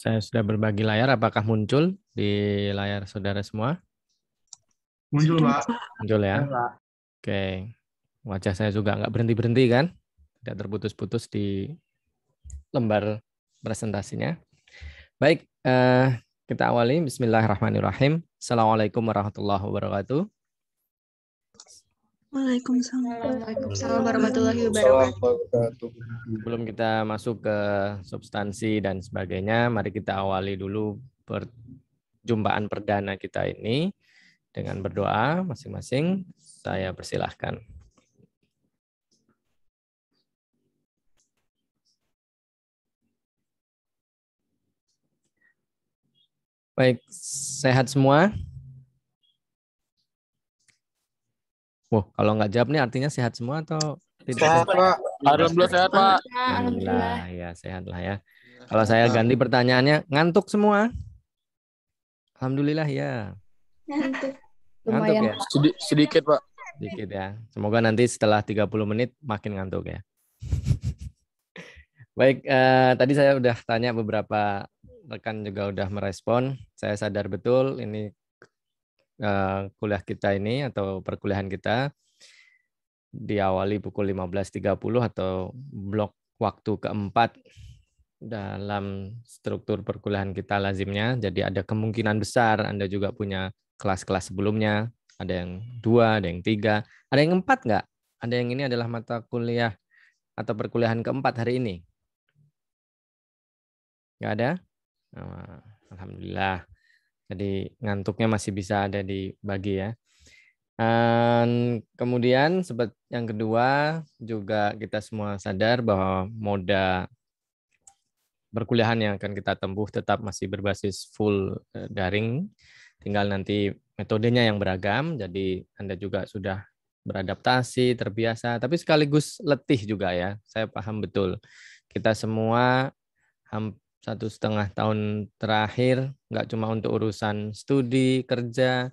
Saya sudah berbagi layar, apakah muncul di layar saudara semua? Muncul, Pak. Muncul ya? Oke. Wajah saya juga nggak berhenti-berhenti kan? Tidak terputus-putus di lembar presentasinya. Baik, eh, kita awali. Bismillahirrahmanirrahim. Assalamualaikum warahmatullahi wabarakatuh. Waalaikumsalam. warahmatullahi wabarakatuh. Sebelum kita masuk ke substansi dan sebagainya, mari kita awali dulu perjumpaan perdana kita ini dengan berdoa masing-masing. Saya persilahkan. Baik, sehat semua. Wah, kalau nggak jawab nih artinya sehat semua atau tidak sehat, Pak. Alhamdulillah sehat, Pak. Alhamdulillah. Ya, sehat lah ya. Kalau saya ganti pertanyaannya, ngantuk semua? Alhamdulillah ya. Ngantuk. Ngantuk ya? Sedi sedikit, Pak. Sedikit ya. Semoga nanti setelah 30 menit makin ngantuk ya. Baik, eh, tadi saya udah tanya beberapa rekan juga udah merespon. Saya sadar betul ini Eh, kuliah kita ini atau perkuliahan kita diawali pukul 15.30 atau blok waktu keempat dalam struktur perkuliahan kita lazimnya. Jadi ada kemungkinan besar Anda juga punya kelas-kelas sebelumnya. Ada yang dua, ada yang tiga, ada yang empat nggak? Ada yang ini adalah mata kuliah atau perkuliahan keempat hari ini? Nggak ada? Nah, alhamdulillah. Jadi ngantuknya masih bisa ada di bagi ya. Dan kemudian sebet yang kedua juga kita semua sadar bahwa moda perkuliahan yang akan kita tempuh tetap masih berbasis full eh, daring. Tinggal nanti metodenya yang beragam, jadi Anda juga sudah beradaptasi, terbiasa, tapi sekaligus letih juga ya. Saya paham betul. Kita semua satu setengah tahun terakhir, nggak cuma untuk urusan studi, kerja,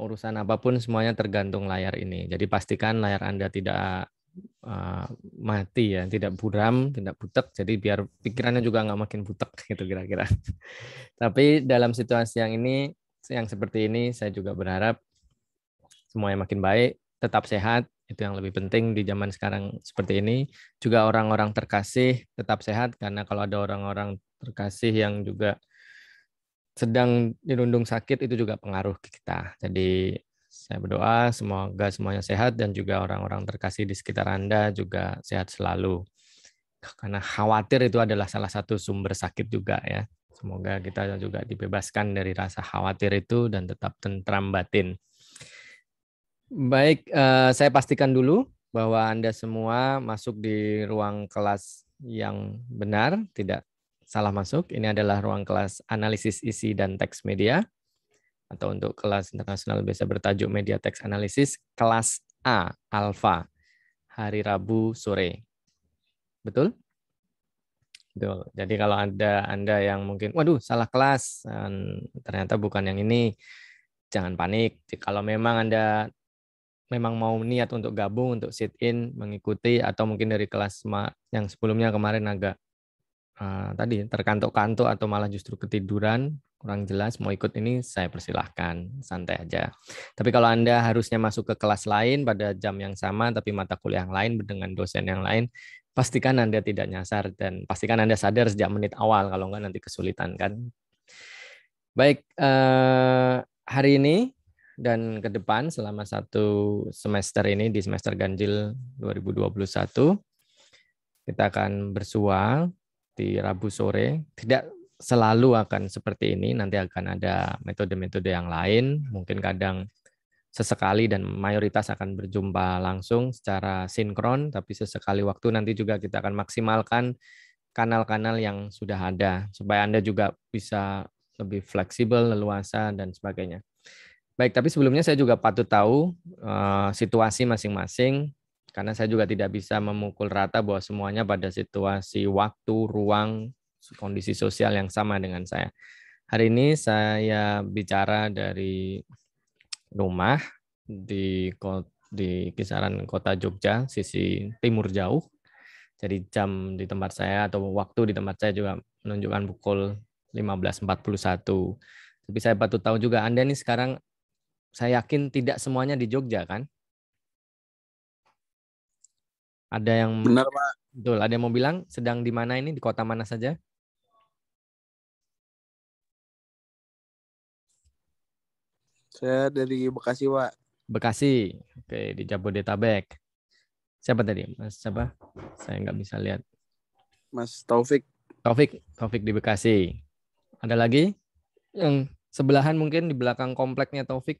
urusan apapun semuanya tergantung layar ini. Jadi pastikan layar Anda tidak uh, mati ya, tidak buram, tidak butek. Jadi biar pikirannya juga nggak makin butek gitu kira-kira. Tapi dalam situasi yang ini, yang seperti ini, saya juga berharap semuanya makin baik, tetap sehat, itu yang lebih penting di zaman sekarang seperti ini juga orang-orang terkasih tetap sehat karena kalau ada orang-orang terkasih yang juga sedang dirundung sakit itu juga pengaruh kita jadi saya berdoa semoga semuanya sehat dan juga orang-orang terkasih di sekitar anda juga sehat selalu karena khawatir itu adalah salah satu sumber sakit juga ya semoga kita juga dibebaskan dari rasa khawatir itu dan tetap tentram batin Baik, uh, saya pastikan dulu bahwa Anda semua masuk di ruang kelas yang benar, tidak salah masuk. Ini adalah ruang kelas analisis isi dan teks media atau untuk kelas internasional biasa bertajuk media teks analisis kelas A alfa hari Rabu sore. Betul? Betul. Jadi kalau ada Anda yang mungkin waduh salah kelas ternyata bukan yang ini jangan panik. Kalau memang Anda memang mau niat untuk gabung untuk sit in mengikuti atau mungkin dari kelas yang sebelumnya kemarin agak uh, tadi terkantuk-kantuk atau malah justru ketiduran kurang jelas mau ikut ini saya persilahkan santai aja tapi kalau anda harusnya masuk ke kelas lain pada jam yang sama tapi mata kuliah yang lain dengan dosen yang lain pastikan anda tidak nyasar dan pastikan anda sadar sejak menit awal kalau enggak nanti kesulitan kan baik uh, hari ini dan ke depan selama satu semester ini di semester ganjil 2021 kita akan bersua di Rabu sore. Tidak selalu akan seperti ini, nanti akan ada metode-metode yang lain, mungkin kadang sesekali dan mayoritas akan berjumpa langsung secara sinkron, tapi sesekali waktu nanti juga kita akan maksimalkan kanal-kanal yang sudah ada supaya Anda juga bisa lebih fleksibel, leluasa dan sebagainya. Baik, tapi sebelumnya saya juga patut tahu uh, situasi masing-masing karena saya juga tidak bisa memukul rata bahwa semuanya pada situasi waktu, ruang, kondisi sosial yang sama dengan saya. Hari ini saya bicara dari rumah di di kisaran kota Jogja, sisi timur jauh. Jadi jam di tempat saya atau waktu di tempat saya juga menunjukkan pukul 15.41. Tapi saya patut tahu juga Anda nih sekarang saya yakin tidak semuanya di Jogja kan? Ada yang benar Pak. Betul. Ada yang mau bilang sedang di mana ini di kota mana saja? Saya dari Bekasi, Pak. Bekasi. Oke, di Jabodetabek. Siapa tadi? Mas siapa? Saya nggak bisa lihat. Mas Taufik. Taufik, Taufik di Bekasi. Ada lagi yang sebelahan mungkin di belakang kompleknya Taufik?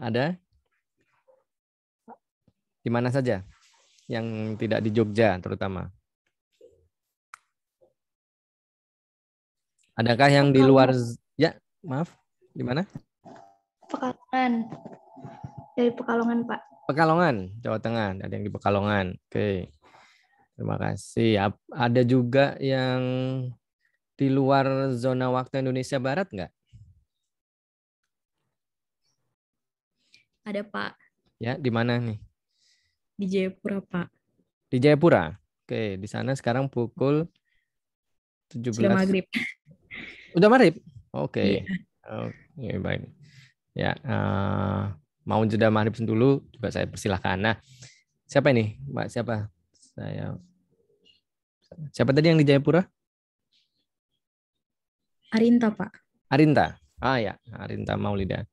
ada di mana saja yang tidak di Jogja terutama? Adakah yang di luar ya, maaf, di mana? Pekalongan. Dari Pekalongan, Pak. Pekalongan, Jawa Tengah. Ada yang di Pekalongan. Oke. Terima kasih. Ada juga yang di luar zona waktu Indonesia Barat nggak? Ada Pak. Ya, di mana nih? Di Jayapura Pak. Di Jayapura. Oke, di sana sekarang pukul 17. Sudah maghrib. Udah maghrib. Oke. Okay. Iya. Yeah. Oke, baik. Ya, uh, mau jeda maghrib dulu juga saya persilahkan. Nah, siapa ini? Mbak siapa? Saya Siapa tadi yang di Jayapura? Arinta, Pak. Arinta. Ah ya, Arinta Maulida.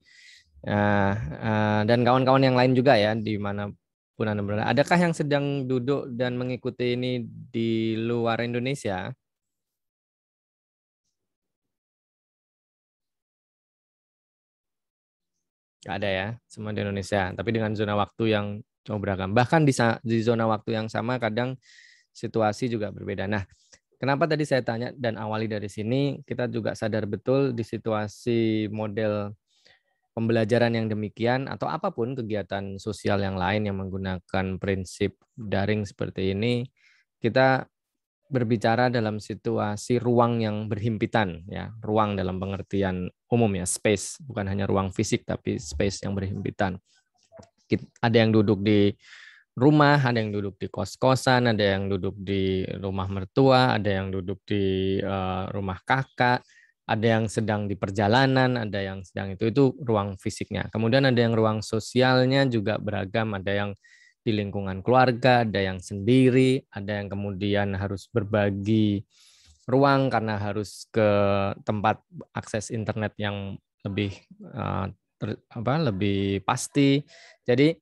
Nah, uh, dan kawan-kawan yang lain juga ya di mana pun Anda berada. Adakah yang sedang duduk dan mengikuti ini di luar Indonesia? Gak ada ya, semua di Indonesia. Tapi dengan zona waktu yang cukup beragam. Bahkan di, di zona waktu yang sama kadang situasi juga berbeda. Nah, kenapa tadi saya tanya dan awali dari sini, kita juga sadar betul di situasi model pembelajaran yang demikian atau apapun kegiatan sosial yang lain yang menggunakan prinsip daring seperti ini, kita berbicara dalam situasi ruang yang berhimpitan ya ruang dalam pengertian umum ya space bukan hanya ruang fisik tapi space yang berhimpitan ada yang duduk di rumah ada yang duduk di kos kosan ada yang duduk di rumah mertua ada yang duduk di eh, rumah kakak ada yang sedang di perjalanan, ada yang sedang itu itu ruang fisiknya. Kemudian ada yang ruang sosialnya juga beragam, ada yang di lingkungan keluarga, ada yang sendiri, ada yang kemudian harus berbagi ruang karena harus ke tempat akses internet yang lebih eh, ter, apa lebih pasti. Jadi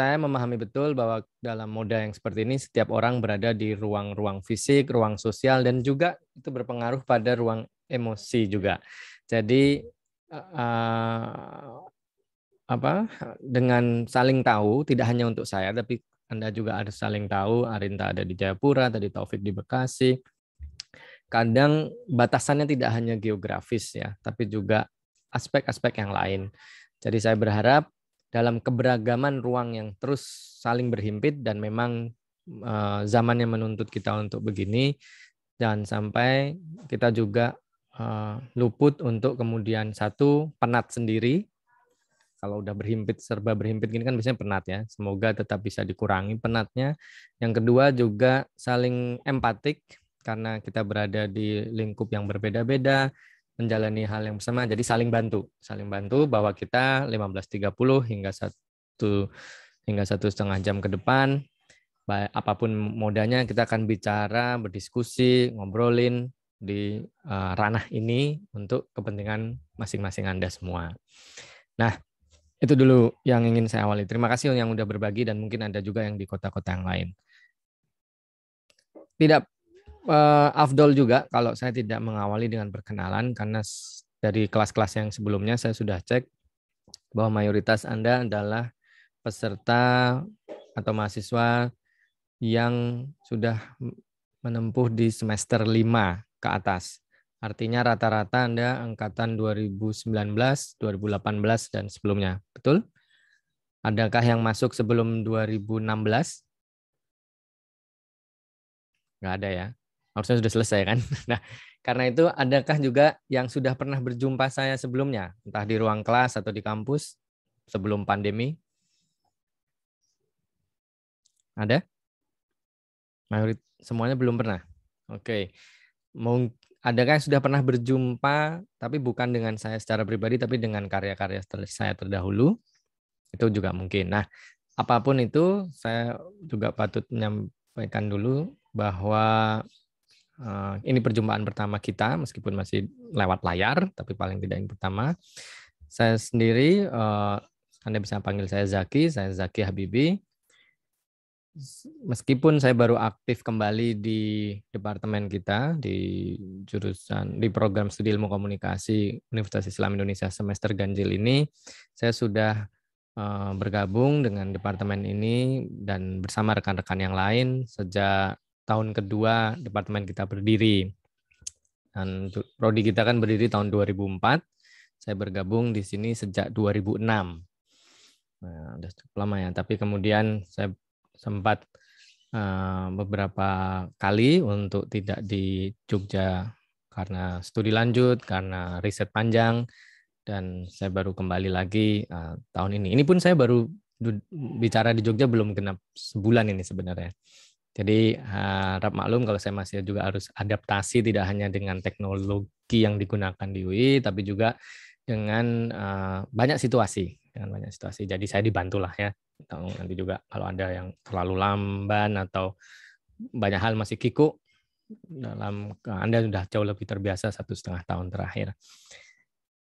saya memahami betul bahwa dalam moda yang seperti ini setiap orang berada di ruang-ruang fisik, ruang sosial dan juga itu berpengaruh pada ruang emosi juga. Jadi uh, apa dengan saling tahu tidak hanya untuk saya tapi Anda juga ada saling tahu Arinta ada di Jayapura, tadi Taufik di Bekasi. Kadang batasannya tidak hanya geografis ya, tapi juga aspek-aspek yang lain. Jadi saya berharap dalam keberagaman ruang yang terus saling berhimpit dan memang eh, zamannya menuntut kita untuk begini dan sampai kita juga Eh, luput untuk kemudian satu penat sendiri kalau udah berhimpit serba berhimpit gini kan biasanya penat ya. Semoga tetap bisa dikurangi penatnya. Yang kedua juga saling empatik karena kita berada di lingkup yang berbeda-beda, menjalani hal yang sama Jadi saling bantu, saling bantu bahwa kita 15.30 hingga satu hingga satu setengah jam ke depan apapun modanya kita akan bicara, berdiskusi, ngobrolin di uh, ranah ini untuk kepentingan masing-masing Anda semua. Nah, itu dulu yang ingin saya awali. Terima kasih yang sudah berbagi dan mungkin ada juga yang di kota-kota yang lain. Tidak uh, afdol juga kalau saya tidak mengawali dengan perkenalan karena dari kelas-kelas yang sebelumnya saya sudah cek bahwa mayoritas Anda adalah peserta atau mahasiswa yang sudah menempuh di semester 5 ke atas. Artinya rata-rata Anda angkatan 2019, 2018, dan sebelumnya. Betul? Adakah yang masuk sebelum 2016? Nggak ada ya. Harusnya sudah selesai kan? Nah, karena itu adakah juga yang sudah pernah berjumpa saya sebelumnya? Entah di ruang kelas atau di kampus sebelum pandemi? Ada? Mayorit, semuanya belum pernah? Oke. Okay ada kan yang sudah pernah berjumpa tapi bukan dengan saya secara pribadi tapi dengan karya-karya saya terdahulu itu juga mungkin. Nah, apapun itu saya juga patut menyampaikan dulu bahwa uh, ini perjumpaan pertama kita meskipun masih lewat layar tapi paling tidak yang pertama. Saya sendiri uh, Anda bisa panggil saya Zaki, saya Zaki Habibi meskipun saya baru aktif kembali di departemen kita di jurusan di program studi ilmu komunikasi Universitas Islam Indonesia semester ganjil ini, saya sudah eh, bergabung dengan departemen ini dan bersama rekan-rekan yang lain sejak tahun kedua departemen kita berdiri. Dan prodi kita kan berdiri tahun 2004. Saya bergabung di sini sejak 2006. Nah, sudah cukup lama ya, tapi kemudian saya sempat uh, beberapa kali untuk tidak di Jogja karena studi lanjut, karena riset panjang, dan saya baru kembali lagi uh, tahun ini. Ini pun saya baru bicara di Jogja belum genap sebulan ini sebenarnya. Jadi eh, harap maklum kalau saya masih juga harus adaptasi tidak hanya dengan teknologi yang digunakan di UI, tapi juga dengan banyak situasi, dengan banyak situasi. Jadi saya dibantulah ya atau gitu. nanti juga kalau ada yang terlalu lamban atau banyak hal masih kikuk dalam Anda sudah jauh lebih terbiasa satu setengah tahun terakhir.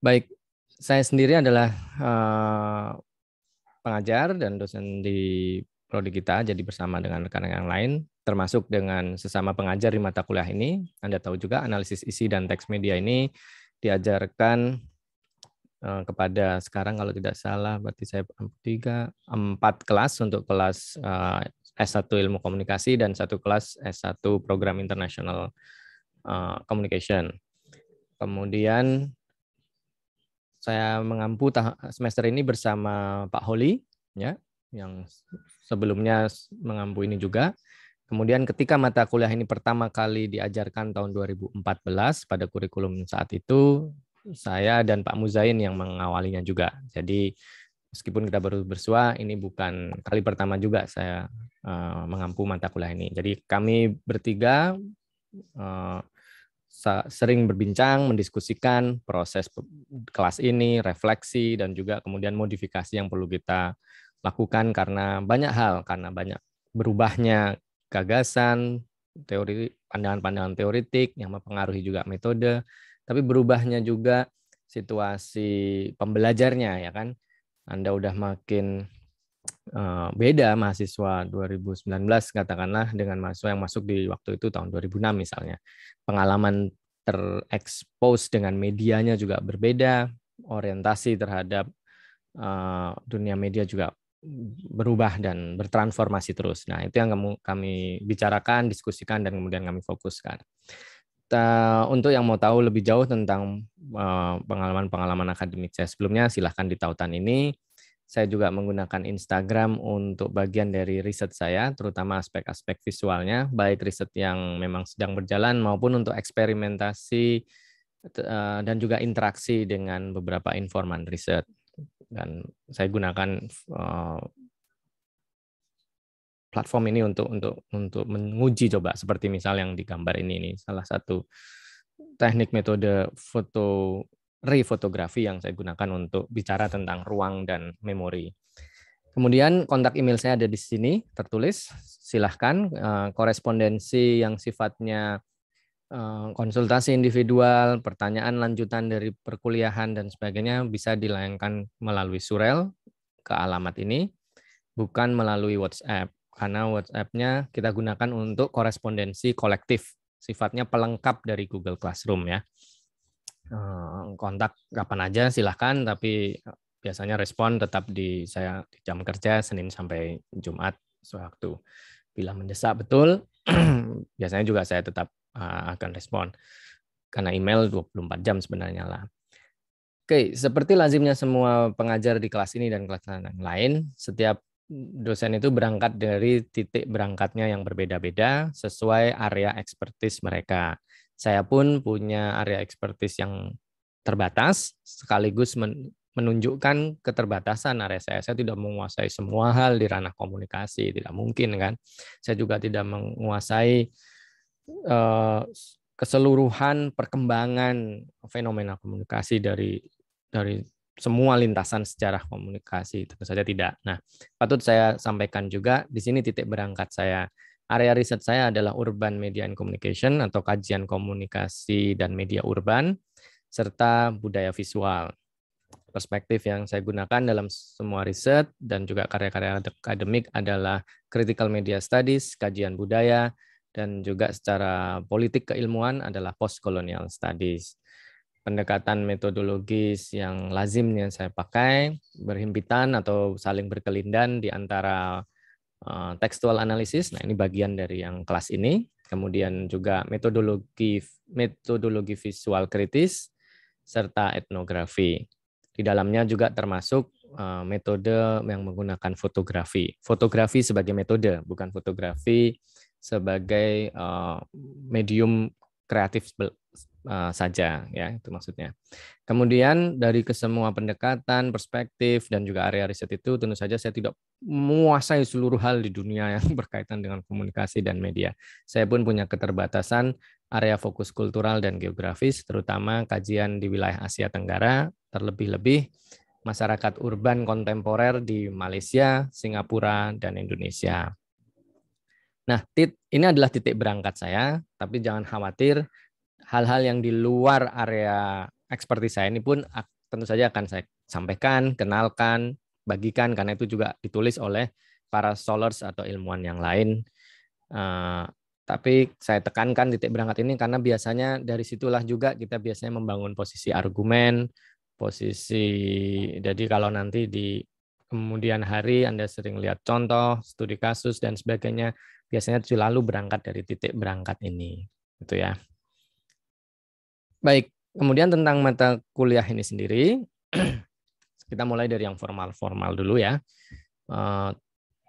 Baik, saya sendiri adalah eh, pengajar dan dosen di prodi kita, jadi bersama dengan rekan yang lain, termasuk dengan sesama pengajar di mata kuliah ini. Anda tahu juga analisis isi dan teks media ini diajarkan Eh, kepada sekarang kalau tidak salah berarti saya tiga empat kelas untuk kelas eh, S1 ilmu komunikasi dan satu kelas S1 program international uh, eh, communication. Kemudian saya mengampu semester ini bersama Pak Holi ya yang sebelumnya mengampu ini juga. Kemudian ketika mata kuliah ini pertama kali diajarkan tahun 2014 pada kurikulum saat itu saya dan Pak Muzain yang mengawalinya juga. Jadi meskipun kita baru bersua, ini bukan kali pertama juga saya uh, mengampu mata kuliah ini. Jadi kami bertiga uh, sering berbincang, mendiskusikan proses kelas ini, refleksi, dan juga kemudian modifikasi yang perlu kita lakukan karena banyak hal, karena banyak berubahnya gagasan, teori, pandangan-pandangan teoritik yang mempengaruhi juga metode, tapi berubahnya juga situasi pembelajarnya ya kan. Anda udah makin eh, beda mahasiswa 2019 katakanlah dengan mahasiswa yang masuk di waktu itu tahun 2006 misalnya. Pengalaman terekspos dengan medianya juga berbeda, orientasi terhadap eh, dunia media juga berubah dan bertransformasi terus. Nah, itu yang kami bicarakan, diskusikan, dan kemudian kami fokuskan untuk yang mau tahu lebih jauh tentang eh, pengalaman-pengalaman akademik saya sebelumnya, silahkan di tautan ini. Saya juga menggunakan Instagram untuk bagian dari riset saya, terutama aspek-aspek visualnya, baik riset yang memang sedang berjalan maupun untuk eksperimentasi eh, dan juga interaksi dengan beberapa informan riset. Dan saya gunakan eh, platform ini untuk untuk untuk menguji coba seperti misal yang digambar ini ini salah satu teknik metode foto refotografi yang saya gunakan untuk bicara tentang ruang dan memori. Kemudian kontak email saya ada di sini tertulis. Silahkan eh, korespondensi yang sifatnya eh, konsultasi individual, pertanyaan lanjutan dari perkuliahan dan sebagainya bisa dilayangkan melalui surel ke alamat ini, bukan melalui WhatsApp karena WhatsApp-nya kita gunakan untuk korespondensi kolektif, sifatnya pelengkap dari Google Classroom ya. Eh, kontak kapan aja silahkan, tapi biasanya respon tetap di saya di jam kerja Senin sampai Jumat sewaktu. Bila mendesak betul, biasanya juga saya tetap eh, akan respon. Karena email 24 jam sebenarnya lah. Oke, seperti lazimnya semua pengajar di kelas ini dan kelas yang lain, setiap dosen itu berangkat dari titik berangkatnya yang berbeda-beda sesuai area ekspertis mereka. Saya pun punya area ekspertis yang terbatas sekaligus menunjukkan keterbatasan area saya. Saya tidak menguasai semua hal di ranah komunikasi, tidak mungkin kan. Saya juga tidak menguasai eh, keseluruhan perkembangan fenomena komunikasi dari dari semua lintasan secara komunikasi tentu saja tidak. Nah, patut saya sampaikan juga di sini titik berangkat saya. Area riset saya adalah urban media and communication atau kajian komunikasi dan media urban serta budaya visual. Perspektif yang saya gunakan dalam semua riset dan juga karya-karya akademik adalah critical media studies, kajian budaya, dan juga secara politik keilmuan adalah postcolonial studies pendekatan metodologis yang lazim yang saya pakai berhimpitan atau saling berkelindan di antara uh, tekstual analisis. Nah, ini bagian dari yang kelas ini. Kemudian juga metodologi metodologi visual kritis serta etnografi. Di dalamnya juga termasuk eh, metode yang menggunakan fotografi. Fotografi sebagai metode, bukan fotografi sebagai eh, medium kreatif Eh, saja ya itu maksudnya. Kemudian dari kesemua pendekatan, perspektif dan juga area riset itu tentu saja saya tidak menguasai seluruh hal di dunia yang berkaitan dengan komunikasi dan media. Saya pun punya keterbatasan area fokus kultural dan geografis terutama kajian di wilayah Asia Tenggara terlebih-lebih masyarakat urban kontemporer di Malaysia, Singapura dan Indonesia. Nah, ini adalah titik berangkat saya, tapi jangan khawatir, hal-hal yang di luar area ekspertis saya ini pun ah, tentu saja akan saya sampaikan, kenalkan, bagikan karena itu juga ditulis oleh para scholars atau ilmuwan yang lain. Uh, tapi saya tekankan titik berangkat ini karena biasanya dari situlah juga kita biasanya membangun posisi argumen, posisi. Jadi kalau nanti di kemudian hari Anda sering lihat contoh, studi kasus dan sebagainya, biasanya selalu berangkat dari titik berangkat ini. Itu ya. Baik, kemudian tentang mata kuliah ini sendiri, kita mulai dari yang formal-formal dulu ya. Eh,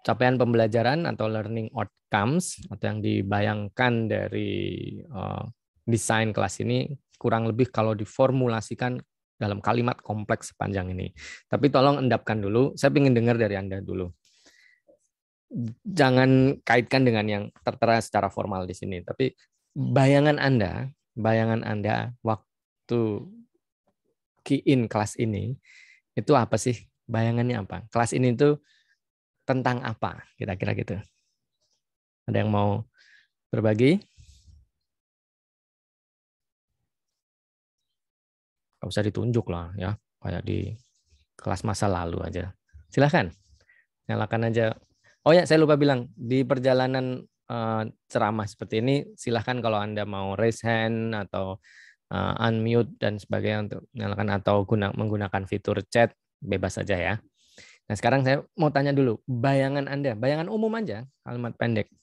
capaian pembelajaran atau learning outcomes atau yang dibayangkan dari eh, desain kelas ini kurang lebih kalau diformulasikan dalam kalimat kompleks sepanjang ini. Tapi tolong endapkan dulu, saya ingin dengar dari Anda dulu. Jangan kaitkan dengan yang tertera secara formal di sini, tapi bayangan Anda bayangan Anda waktu key-in kelas ini itu apa sih? Bayangannya apa? Kelas ini itu tentang apa? Kira-kira gitu. Ada yang mau berbagi? Gak usah ditunjuk lah ya, kayak di kelas masa lalu aja. Silahkan, nyalakan aja. Oh ya, saya lupa bilang, di perjalanan Eh, ceramah seperti ini, silahkan kalau Anda mau raise hand atau uh, unmute dan sebagainya untuk menyalakan atau guna, menggunakan fitur chat, bebas saja ya. Nah sekarang saya mau tanya dulu, bayangan Anda, bayangan umum aja, kalimat pendek,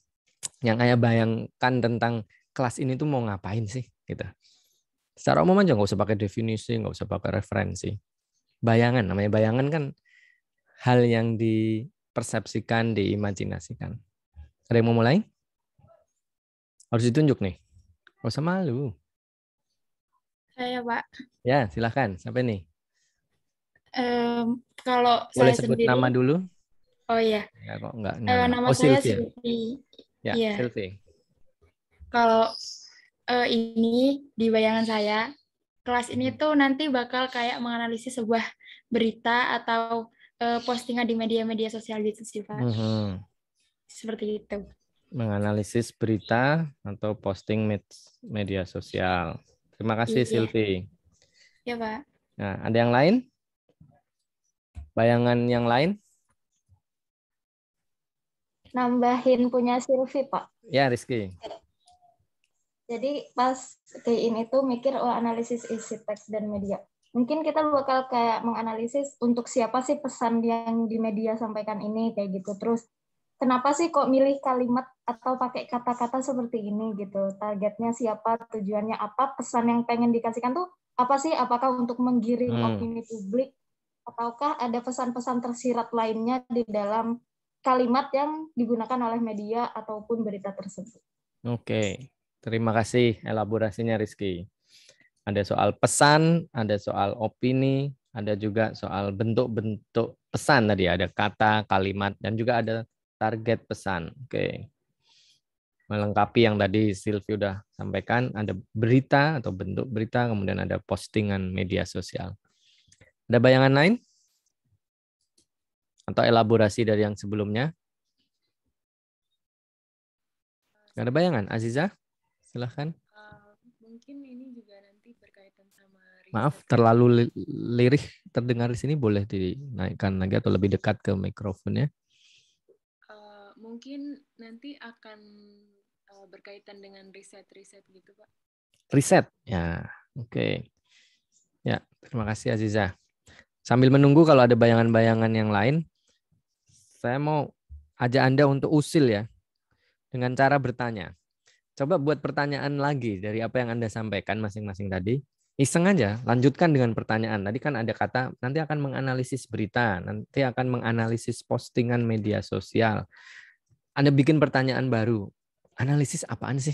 yang saya bayangkan tentang kelas ini tuh mau ngapain sih gitu. Secara umum aja nggak usah pakai definisi, nggak usah pakai referensi. Bayangan, namanya bayangan kan hal yang dipersepsikan, diimajinasikan. Ada yang mau mulai? Harus ditunjuk nih. Gak usah malu. Saya, Pak. Ya, silahkan. Siapa nih? Um, kalau Boleh saya sebut sendiri... nama dulu? Oh iya. Ya, kok enggak, enggak. Uh, nama oh, saya Silvi. Ya, yeah. Silvi. Kalau uh, ini di bayangan saya, kelas ini hmm. tuh nanti bakal kayak menganalisis sebuah berita atau uh, postingan di media-media sosial gitu sih, Pak. Mm -hmm. Seperti itu menganalisis berita atau posting media sosial. Terima kasih iya. Silvi. Ya, Pak. Nah, ada yang lain? Bayangan yang lain? Nambahin punya Silvi Pak. Ya Rizky. Jadi pas ini tuh mikir oh analisis isi teks dan media. Mungkin kita bakal kayak menganalisis untuk siapa sih pesan yang di media sampaikan ini kayak gitu. Terus kenapa sih kok milih kalimat atau pakai kata-kata seperti ini gitu targetnya siapa tujuannya apa pesan yang pengen dikasihkan tuh apa sih apakah untuk menggiring hmm. opini publik ataukah ada pesan-pesan tersirat lainnya di dalam kalimat yang digunakan oleh media ataupun berita tersebut oke terima kasih elaborasinya Rizky ada soal pesan ada soal opini ada juga soal bentuk-bentuk pesan tadi ada kata kalimat dan juga ada target pesan. Oke. Melengkapi yang tadi Silvi udah sampaikan, ada berita atau bentuk berita, kemudian ada postingan media sosial. Ada bayangan lain? Atau elaborasi dari yang sebelumnya? Gak ada bayangan, Aziza? Silahkan. Eh, mungkin ini juga nanti berkaitan sama... Maaf, ya. terlalu lirih terdengar di sini. Boleh dinaikkan lagi atau lebih dekat ke mikrofonnya mungkin nanti akan uh, berkaitan dengan riset-riset gitu, Pak. Riset, ya, oke, okay. ya, terima kasih Aziza. Sambil menunggu kalau ada bayangan-bayangan yang lain, saya mau ajak Anda untuk usil ya dengan cara bertanya. Coba buat pertanyaan lagi dari apa yang Anda sampaikan masing-masing tadi. Iseng aja, lanjutkan dengan pertanyaan. Tadi kan ada kata nanti akan menganalisis berita, nanti akan menganalisis postingan media sosial, anda bikin pertanyaan baru. Analisis apaan sih?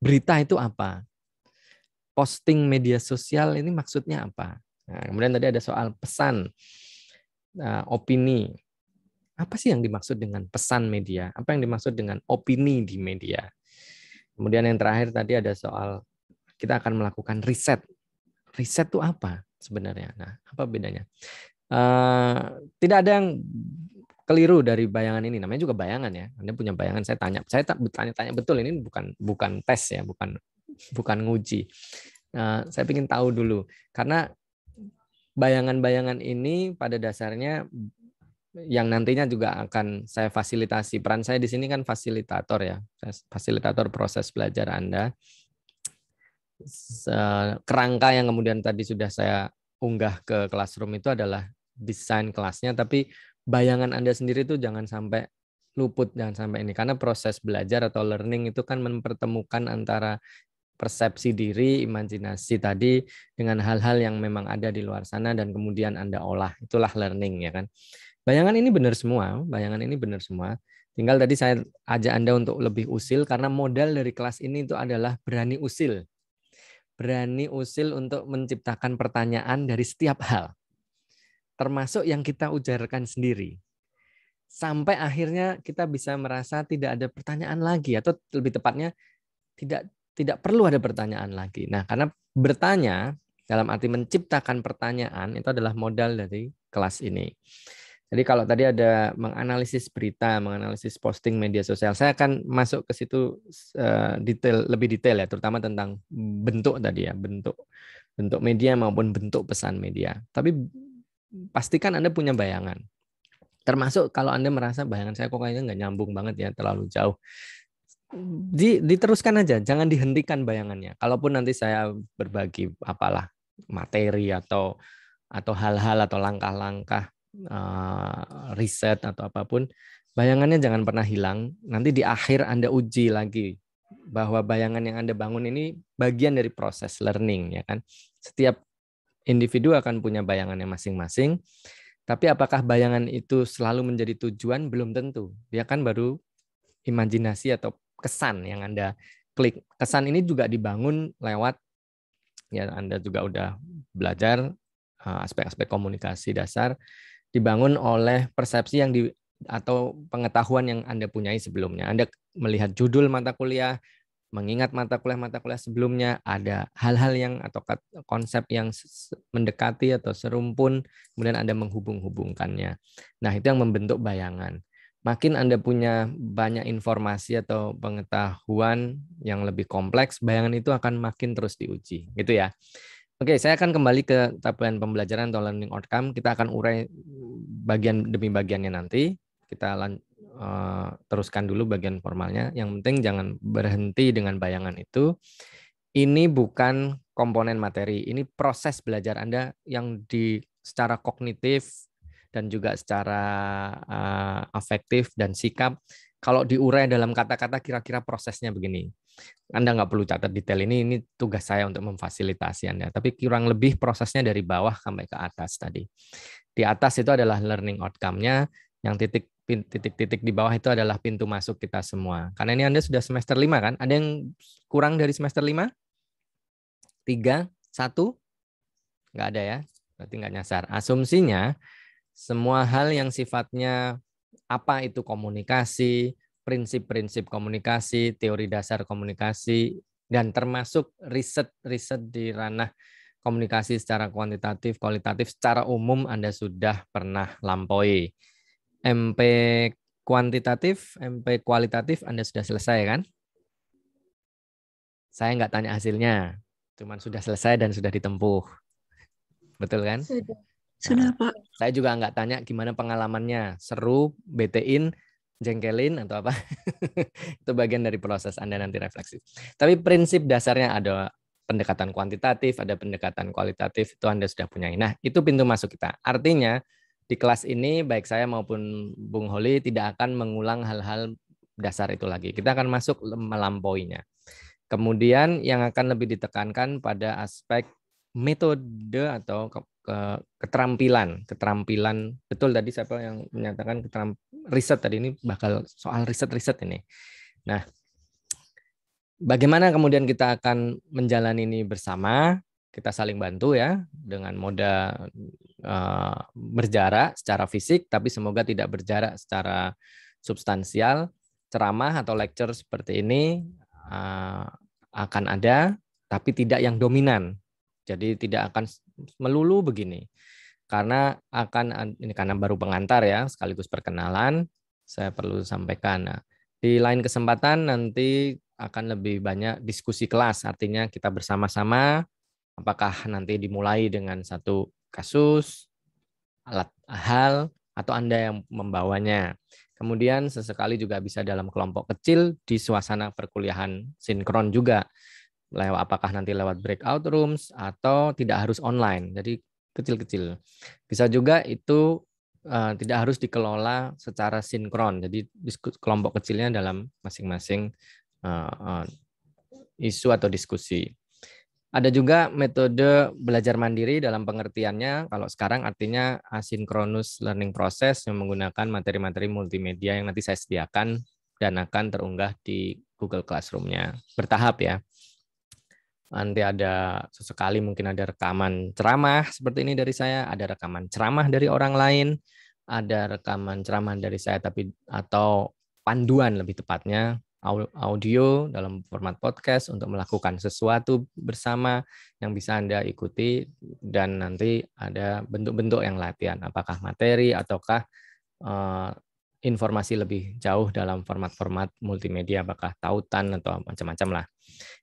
Berita itu apa? Posting media sosial ini maksudnya apa? Nah, kemudian tadi ada soal pesan, uh, opini. Apa sih yang dimaksud dengan pesan media? Apa yang dimaksud dengan opini di media? Kemudian yang terakhir tadi ada soal kita akan melakukan riset. Riset itu apa sebenarnya? Nah, apa bedanya? Uh, tidak ada yang keliru dari bayangan ini. Namanya juga bayangan ya. Anda punya bayangan. Saya tanya, saya tak tanya-tanya betul ini bukan bukan tes ya, bukan bukan nguji. Nah, saya ingin tahu dulu karena bayangan-bayangan ini pada dasarnya yang nantinya juga akan saya fasilitasi. Peran saya di sini kan fasilitator ya, fasilitator proses belajar Anda. Kerangka yang kemudian tadi sudah saya unggah ke classroom itu adalah desain kelasnya, tapi bayangan Anda sendiri itu jangan sampai luput jangan sampai ini karena proses belajar atau learning itu kan mempertemukan antara persepsi diri, imajinasi tadi dengan hal-hal yang memang ada di luar sana dan kemudian Anda olah. Itulah learning ya kan. Bayangan ini benar semua, bayangan ini benar semua. Tinggal tadi saya ajak Anda untuk lebih usil karena modal dari kelas ini itu adalah berani usil. Berani usil untuk menciptakan pertanyaan dari setiap hal termasuk yang kita ujarkan sendiri. Sampai akhirnya kita bisa merasa tidak ada pertanyaan lagi atau lebih tepatnya tidak tidak perlu ada pertanyaan lagi. Nah, karena bertanya dalam arti menciptakan pertanyaan itu adalah modal dari kelas ini. Jadi kalau tadi ada menganalisis berita, menganalisis posting media sosial, saya akan masuk ke situ eh, detail lebih detail ya, terutama tentang bentuk tadi ya, bentuk bentuk media maupun bentuk pesan media. Tapi pastikan Anda punya bayangan. Termasuk kalau Anda merasa bayangan saya kok kayaknya nggak nyambung banget ya, terlalu jauh. Di, diteruskan aja, jangan dihentikan bayangannya. Kalaupun nanti saya berbagi apalah materi atau atau hal-hal atau langkah-langkah uh, riset atau apapun, bayangannya jangan pernah hilang. Nanti di akhir Anda uji lagi bahwa bayangan yang Anda bangun ini bagian dari proses learning ya kan. Setiap individu akan punya bayangannya masing-masing. Tapi apakah bayangan itu selalu menjadi tujuan? Belum tentu. Dia ya kan baru imajinasi atau kesan yang Anda klik. Kesan ini juga dibangun lewat ya Anda juga udah belajar eh, aspek-aspek komunikasi dasar dibangun oleh persepsi yang di atau pengetahuan yang Anda punyai sebelumnya. Anda melihat judul mata kuliah, mengingat mata kuliah-mata kuliah sebelumnya ada hal-hal yang atau konsep yang mendekati atau serumpun, kemudian Anda menghubung-hubungkannya. Nah, itu yang membentuk bayangan. Makin Anda punya banyak informasi atau pengetahuan yang lebih kompleks, bayangan itu akan makin terus diuji, gitu ya. Oke, saya akan kembali ke tahapan pembelajaran atau learning outcome. Kita akan urai bagian demi bagiannya nanti. Kita Eh, teruskan dulu bagian formalnya. Yang penting jangan berhenti dengan bayangan itu. Ini bukan komponen materi, ini proses belajar Anda yang di secara kognitif dan juga secara uh, afektif dan sikap. Kalau diurai dalam kata-kata, kira-kira prosesnya begini. Anda nggak perlu catat detail ini, ini tugas saya untuk memfasilitasi Anda. Tapi kurang lebih prosesnya dari bawah sampai ke atas tadi. Di atas itu adalah learning outcome-nya, yang titik titik-titik di bawah itu adalah pintu masuk kita semua. Karena ini Anda sudah semester lima kan? Ada yang kurang dari semester lima tiga satu Nggak ada ya? Berarti nggak nyasar. Asumsinya, semua hal yang sifatnya apa itu komunikasi, prinsip-prinsip komunikasi, teori dasar komunikasi, dan termasuk riset-riset di ranah komunikasi secara kuantitatif, kualitatif, secara umum Anda sudah pernah lampaui. MP kuantitatif, MP kualitatif Anda sudah selesai kan? Saya nggak tanya hasilnya, cuman sudah selesai dan sudah ditempuh. Betul kan? Sudah, nah, sudah nah, Saya juga nggak tanya gimana pengalamannya, seru, bt jengkelin atau apa. Itu bagian dari proses Anda nanti refleksi. Tapi prinsip dasarnya ada pendekatan kuantitatif, ada pendekatan kualitatif, itu Anda sudah punya. Nah, itu pintu masuk kita. Artinya, di kelas ini baik saya maupun Bung Holi tidak akan mengulang hal-hal dasar itu lagi. Kita akan masuk melampauinya. Kemudian yang akan lebih ditekankan pada aspek metode atau ke, ke, keterampilan, keterampilan betul tadi siapa yang menyatakan keterampilan riset tadi ini bakal soal riset-riset ini. Nah, bagaimana kemudian kita akan menjalani ini bersama? kita saling bantu ya dengan moda uh, berjarak secara fisik tapi semoga tidak berjarak secara substansial ceramah atau lecture seperti ini uh, akan ada tapi tidak yang dominan jadi tidak akan melulu begini karena akan ini karena baru pengantar ya sekaligus perkenalan saya perlu sampaikan nah, di lain kesempatan nanti akan lebih banyak diskusi kelas artinya kita bersama-sama Apakah nanti dimulai dengan satu kasus, alat hal, atau Anda yang membawanya. Kemudian sesekali juga bisa dalam kelompok kecil di suasana perkuliahan sinkron juga. Lewat apakah nanti lewat breakout rooms atau tidak harus online. Jadi kecil-kecil. Bisa juga itu uh, tidak harus dikelola secara sinkron. Jadi kelompok kecilnya dalam masing-masing uh, uh, isu atau diskusi. Ada juga metode belajar mandiri dalam pengertiannya, kalau sekarang artinya asynchronous learning process yang menggunakan materi-materi multimedia yang nanti saya sediakan dan akan terunggah di Google Classroom-nya. Bertahap ya. Nanti ada sesekali mungkin ada rekaman ceramah seperti ini dari saya, ada rekaman ceramah dari orang lain, ada rekaman ceramah dari saya tapi atau panduan lebih tepatnya audio dalam format podcast untuk melakukan sesuatu bersama yang bisa Anda ikuti dan nanti ada bentuk-bentuk yang latihan apakah materi ataukah uh, informasi lebih jauh dalam format-format multimedia apakah tautan atau macam-macam lah.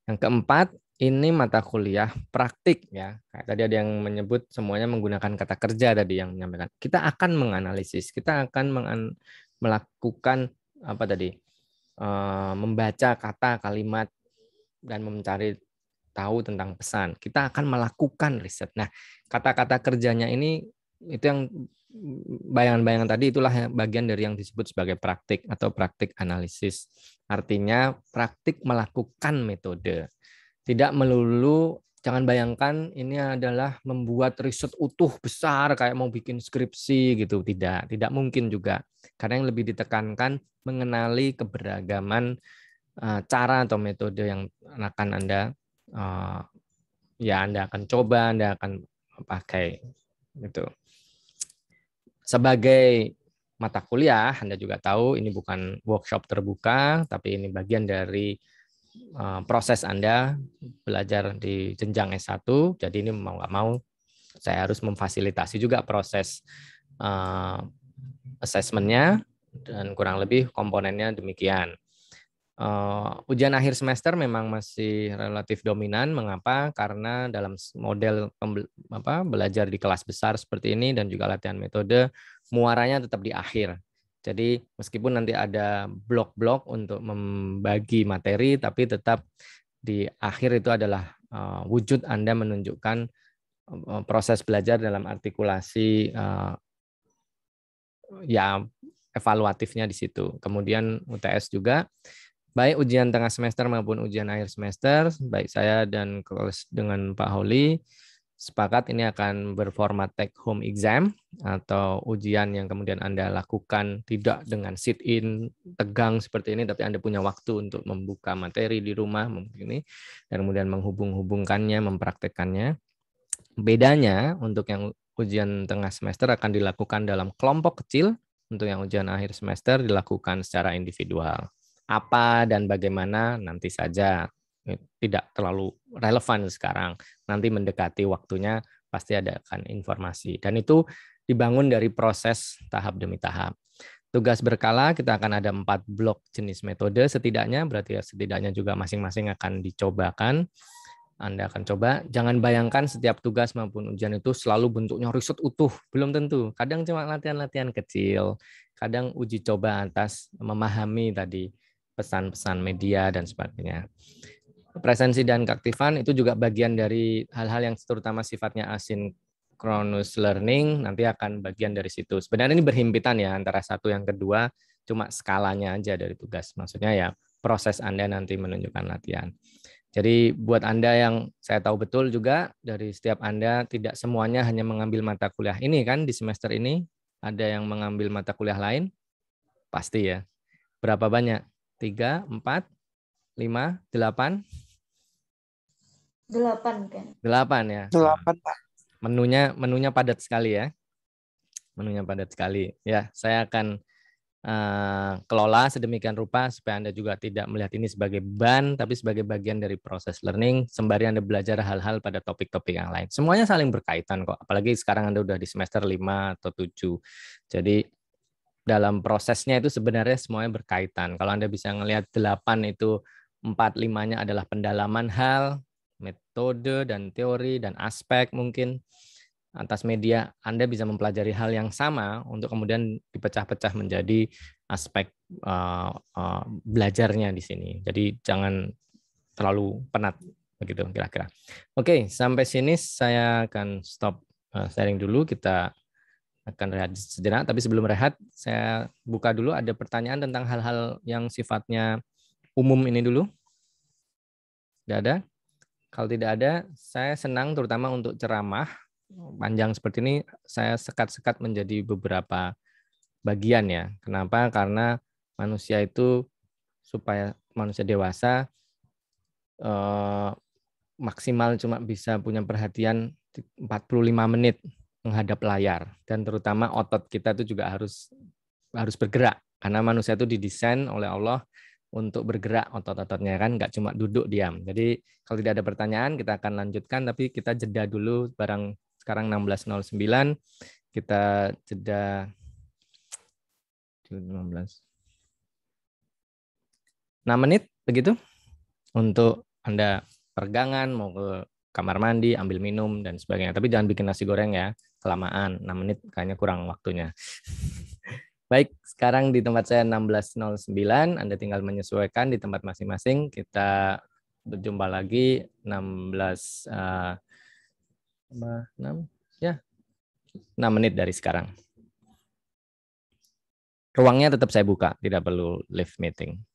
Yang keempat ini mata kuliah praktik ya. Kayak tadi ada yang menyebut semuanya menggunakan kata kerja tadi yang menyampaikan. Kita akan menganalisis, kita akan melakukan apa tadi? Eh, membaca kata kalimat dan mencari tahu tentang pesan. Kita akan melakukan riset. Nah, kata-kata kerjanya ini itu yang bayangan-bayangan tadi itulah bagian dari yang disebut sebagai praktik atau praktik analisis. Artinya praktik melakukan metode. Tidak melulu jangan bayangkan ini adalah membuat riset utuh besar kayak mau bikin skripsi gitu tidak tidak mungkin juga karena yang lebih ditekankan mengenali keberagaman eh, cara atau metode yang akan anda eh, ya anda akan coba anda akan pakai gitu sebagai mata kuliah anda juga tahu ini bukan workshop terbuka tapi ini bagian dari Eh, proses Anda belajar di jenjang S1. Jadi ini mau nggak mau saya harus memfasilitasi juga proses uh, assessmentnya dan kurang lebih komponennya demikian. Uh, ujian akhir semester memang masih relatif dominan. Mengapa? Karena dalam model apa, belajar di kelas besar seperti ini dan juga latihan metode muaranya tetap di akhir. Jadi meskipun nanti ada blok-blok untuk membagi materi, tapi tetap di akhir itu adalah eh, wujud Anda menunjukkan eh, proses belajar dalam artikulasi eh, ya evaluatifnya di situ. Kemudian UTS juga baik ujian tengah semester maupun ujian akhir semester, baik saya dan dengan Pak Holi sepakat ini akan berformat take home exam atau ujian yang kemudian Anda lakukan tidak dengan sit in tegang seperti ini tapi Anda punya waktu untuk membuka materi di rumah mungkin ini dan kemudian menghubung-hubungkannya, mempraktekkannya. Bedanya untuk yang ujian tengah semester akan dilakukan dalam kelompok kecil, untuk yang ujian akhir semester dilakukan secara individual. Apa dan bagaimana nanti saja tidak terlalu relevan sekarang nanti mendekati waktunya pasti ada akan informasi dan itu dibangun dari proses tahap demi tahap. Tugas berkala kita akan ada empat blok jenis metode setidaknya berarti ya setidaknya juga masing-masing akan dicobakan. Anda akan coba. Jangan bayangkan setiap tugas maupun ujian itu selalu bentuknya riset utuh. Belum tentu. Kadang cuma latihan-latihan kecil. Kadang uji coba atas memahami tadi pesan-pesan media dan sebagainya presensi dan keaktifan itu juga bagian dari hal-hal yang terutama sifatnya asinkronus learning nanti akan bagian dari situ. Sebenarnya ini berhimpitan ya antara satu yang kedua, cuma skalanya aja dari tugas. Maksudnya ya proses Anda nanti menunjukkan latihan. Jadi buat Anda yang saya tahu betul juga dari setiap Anda tidak semuanya hanya mengambil mata kuliah ini kan di semester ini ada yang mengambil mata kuliah lain? Pasti ya. Berapa banyak? tiga empat lima delapan Delapan kan. Delapan ya. Delapan pak. Menunya menunya padat sekali ya. Menunya padat sekali. Ya, saya akan uh, kelola sedemikian rupa supaya anda juga tidak melihat ini sebagai ban tapi sebagai bagian dari proses learning sembari anda belajar hal-hal pada topik-topik yang lain. Semuanya saling berkaitan kok. Apalagi sekarang anda sudah di semester lima atau tujuh Jadi dalam prosesnya itu sebenarnya semuanya berkaitan. Kalau Anda bisa melihat delapan itu empat limanya adalah pendalaman hal, metode dan teori dan aspek mungkin atas media Anda bisa mempelajari hal yang sama untuk kemudian dipecah-pecah menjadi aspek uh, uh, belajarnya di sini. Jadi jangan terlalu penat begitu kira-kira. Oke, sampai sini saya akan stop eh, sharing dulu. Kita akan rehat sejenak, tapi sebelum rehat saya buka dulu ada pertanyaan tentang hal-hal yang sifatnya umum ini dulu. Tidak ada? Kalau tidak ada, saya senang terutama untuk ceramah panjang seperti ini saya sekat-sekat menjadi beberapa bagian ya. Kenapa? Karena manusia itu supaya manusia dewasa eh, maksimal cuma bisa punya perhatian 45 menit menghadap layar dan terutama otot kita itu juga harus harus bergerak karena manusia itu didesain oleh Allah untuk bergerak otot-ototnya kan nggak cuma duduk diam. Jadi kalau tidak ada pertanyaan kita akan lanjutkan tapi kita jeda dulu barang sekarang 16.09 kita jeda 15 6 menit begitu untuk Anda pergangan mau ke kamar mandi, ambil minum dan sebagainya. Tapi jangan bikin nasi goreng ya, kelamaan. 6 menit kayaknya kurang waktunya. Baik, sekarang di tempat saya 16.09, Anda tinggal menyesuaikan di tempat masing-masing. Kita berjumpa lagi 16 uh, 6 ya. 6 menit dari sekarang. Ruangnya tetap saya buka, tidak perlu live meeting.